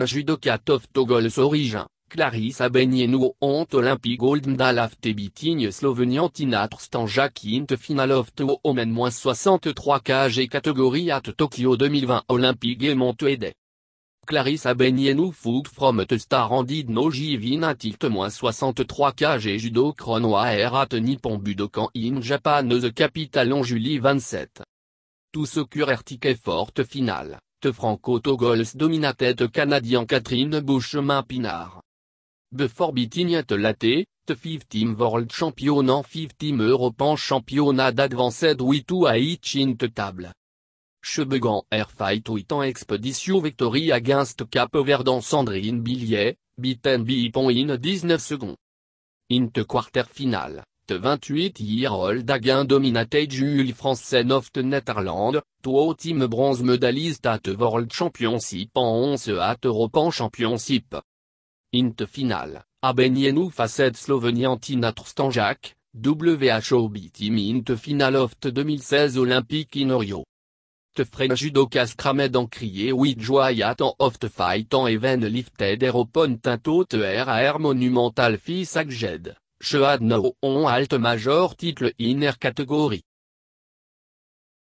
Judo Katof Togol's origin, Clarissa Benienou ont Olympic Gold Medal after beating Slovenian Tinat Stanjak in final of the moins 63 kg catégorie at Tokyo 2020 Olympic et monte Tuesday. Clarissa Benienou Fug from the star and did no moins 63 kg judo chrono air at Nippon Budokan in Japan the capital on Julie 27. Tout ce ticket forte finale Franco Togols domina tête canadien Catherine Bouchemin Pinard. Before beating at late, the 15 world champion and 15 European championnat d'advanced 8 two à each in table. Chebegan air fight with an expedition victory against Cap Verdant Sandrine Billier, beaten by in 19 secondes. In the quarter final. 28-year-old again jules jules France of the Netherlands, two team bronze medalist at World Championship en 11 at European Championship. In finale, final, Abenienou facet Slovenian Tina Trstanjak, WHO team in the final of 2016 Olympique in te The judo judoka en crié with joy at of fight en even lifted European tintot RAR monumental fils agjed. Shoad no on alt major titre inner catégorie.